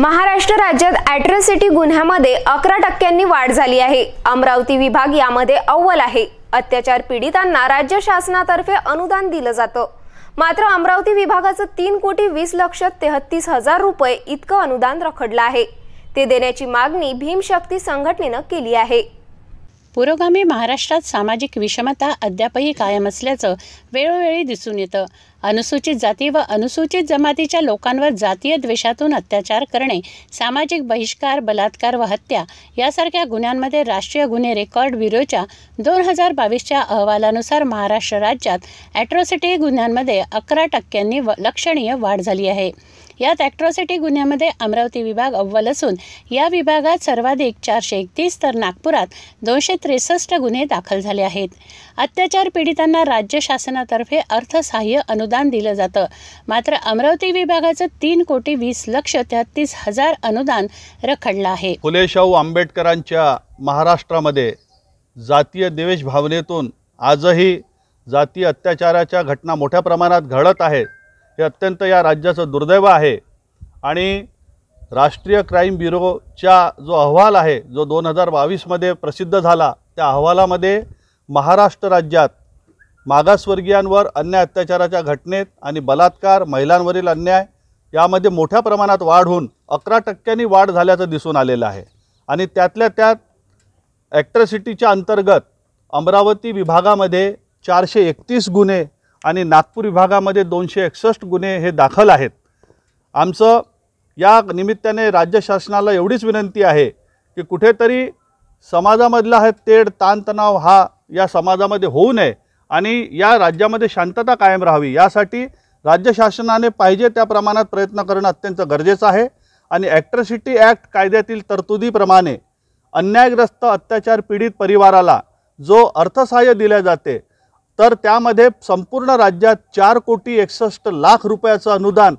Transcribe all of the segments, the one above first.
महाराष्ट्र राज्यात अॅट्रॉसिटी गुन्ह्यामध्ये अकरा टक्क्यांनी वाढ झाली आहे अमरावती विभाग यामध्ये अव्वल आहे अत्याचार पीडितांना राज्य शासनातर्फे अनुदान दिलं जातं मात्र अमरावती विभागाचं तीन कोटी वीस लक्ष तेहत्तीस हजार रुपये इतकं अनुदान रखडलं आहे ते देण्याची मागणी भीमशक्ती संघटनेनं केली आहे पुरोगामी महाराष्ट्रात सामाजिक विषमता अद्यापही कायम असल्याचं वेळोवेळी दिसून येतं अनुसूचित जाती व अनुसूचित जमातीच्या लोकांवर जातीय द्वेषातून अत्याचार करणे सामाजिक बहिष्कार बलात्कार व हत्या यासारख्या गुन्ह्यांमध्ये राष्ट्रीय गुन्हे रेकॉर्ड ब्युरोच्या दोन हजार बावीसच्या अहवालानुसार महाराष्ट्र राज्यात ॲट्रॉसिटी गुन्ह्यांमध्ये अकरा टक्क्यांनी लक्षणीय वाढ झाली आहे यात ॲट्रॉसिटी गुन्ह्यामध्ये अमरावती विभाग अव्वल असून या विभागात सर्वाधिक चारशे एकतीस तर नागपुरात दोनशे त्रेसष्ट गुन्हे दाखल झाले आहेत अत्याचार पीडितांना राज्य शासनातर्फे अर्थसहाय्य अनुदान दिलं जातं मात्र अमरावती विभागाचं तीन कोटी वीस लक्ष तेहतीस हजार अनुदान रखडलं आहे फुले शाहू आंबेडकरांच्या महाराष्ट्रामध्ये जातीय द्वेष भावनेतून आजही जातीय अत्याचाराच्या घटना मोठ्या प्रमाणात घडत आहेत हे अत्यंत या राज्याचं दुर्दैव आहे आणि राष्ट्रीय क्राईम ब्युरोच्या जो अहवाल आहे जो दोन हजार बावीसमध्ये प्रसिद्ध झाला त्या अहवालामध्ये महाराष्ट्र राज्यात मागासवर्गीयांवर अन्याय अत्याचाराच्या घटनेत आणि बलात्कार महिलांवरील अन्याय यामध्ये मोठ्या प्रमाणात वाढ होऊन अकरा टक्क्यांनी वाढ झाल्याचं दिसून आलेलं आहे आणि त्यातल्या त्यात ॲक्ट्रसिटीच्या अंतर्गत अमरावती विभागामध्ये चारशे एकतीस गुन्हे आणि नागपूर विभागामध्ये दोनशे एकसष्ट गुन्हे हे दाखल आहेत आमचं या निमित्ताने राज्य शासनाला एवढीच विनंती आहे की कुठेतरी समाजामधला हा तेढ ताणतणाव हा या समाजामध्ये होऊ नये आणि या राज्यामध्ये शांतता कायम राहावी यासाठी राज्य शासनाने पाहिजे त्या प्रमाणात प्रयत्न करणं अत्यंत गरजेचं आहे आणि ॲक्ट्रसिटी ॲक्ट कायद्यातील तरतुदीप्रमाणे अन्यायग्रस्त अत्याचार पीडित परिवाराला जो अर्थसहाय्य दिले जाते तर त्यामध्ये संपूर्ण राज्यात चार कोटी एकसष्ट लाख रुपयाचं अनुदान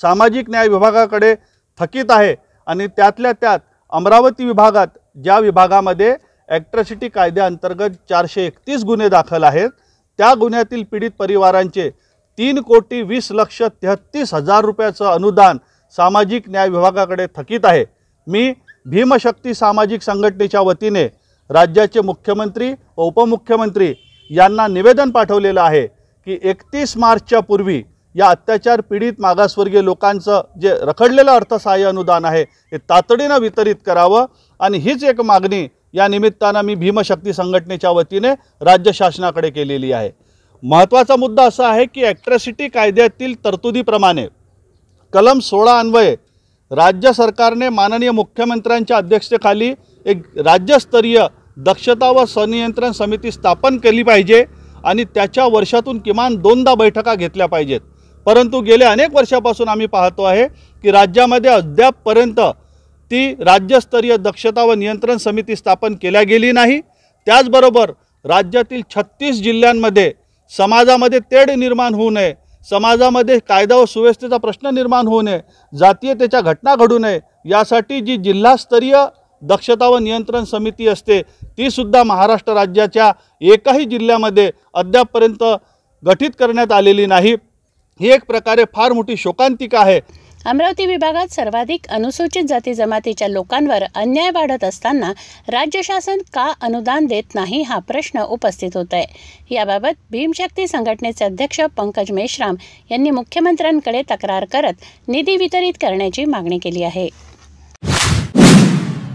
सामाजिक न्याय विभागाकडे थकीत आहे आणि त्यातल्या त्यात अमरावती विभागात ज्या विभागामध्ये ॲक्ट्रॉसिटी कायद्याअंतर्गत चारशे एकतीस गुन्हे दाखल आहेत त्या गुन्ह्यातील पीडित परिवारांचे तीन कोटी वीस लक्ष तेहत्तीस हजार रुपयाचं अनुदान सामाजिक न्याय विभागाकडे थकीत आहे मी भीमशक्ती सामाजिक संघटनेच्या वतीने राज्याचे मुख्यमंत्री व उपमुख्यमंत्री यांना निवेदन पाठवलेलं आहे की एकतीस मार्चच्या पूर्वी या अत्याचार पीडित मागासवर्गीय लोकांचं जे रखडलेलं अर्थसहाय्य अनुदान आहे ते तातडीनं वितरित करावं आणि हीच एक मागणी या निमित्तानं मी भीमशक्ती संघटनेच्या वतीने राज्य शासनाकडे केलेली आहे महत्त्वाचा मुद्दा असा आहे की ॲक्ट्रॅसिटी कायद्यातील तरतुदीप्रमाणे कलम सोळा अन्वये राज्य सरकारने माननीय मुख्यमंत्र्यांच्या अध्यक्षतेखाली एक राज्यस्तरीय दक्षता व सनियंत्रण समिती स्थापन केली पाहिजे आणि त्याच्या वर्षातून किमान दोनदा बैठका घेतल्या पाहिजेत परंतु गेल्या अनेक वर्षापासून आम्ही पाहतो आहे की राज्यामध्ये अद्यापपर्यंत ती राज्यस्तरीय दक्षता व नियंत्रण समिती स्थापन केल्या गेली नाही त्याचबरोबर राज्यातील छत्तीस जिल्ह्यांमध्ये समाजामध्ये तेढ निर्माण होऊ नये समाजामध्ये कायदा व सुव्यवस्थेचा प्रश्न निर्माण होऊ नये जातीयतेच्या घटना घडू नये यासाठी जी जिल्हास्तरीय दक्षता व नियंत्रण समिती असते तीसुद्धा महाराष्ट्र राज्याच्या एकाही जिल्ह्यामध्ये अद्यापपर्यंत गठीत करण्यात आलेली नाही ही एक प्रकारे फार मोठी शोकांतिका आहे अमरावती विभागात सर्वाधिक अनुसूचित जाती जमातीच्या लोकांवर अन्याय वाढत असताना राज्य शासन का अनुदान देत नाही हा प्रश्न उपस्थित होत आहे याबाबत भीमशक्ती संघटनेचे अध्यक्ष पंकज मेश्राम यांनी मुख्यमंत्र्यांकडे तक्रार करत निधी वितरित करण्याची मागणी केली आहे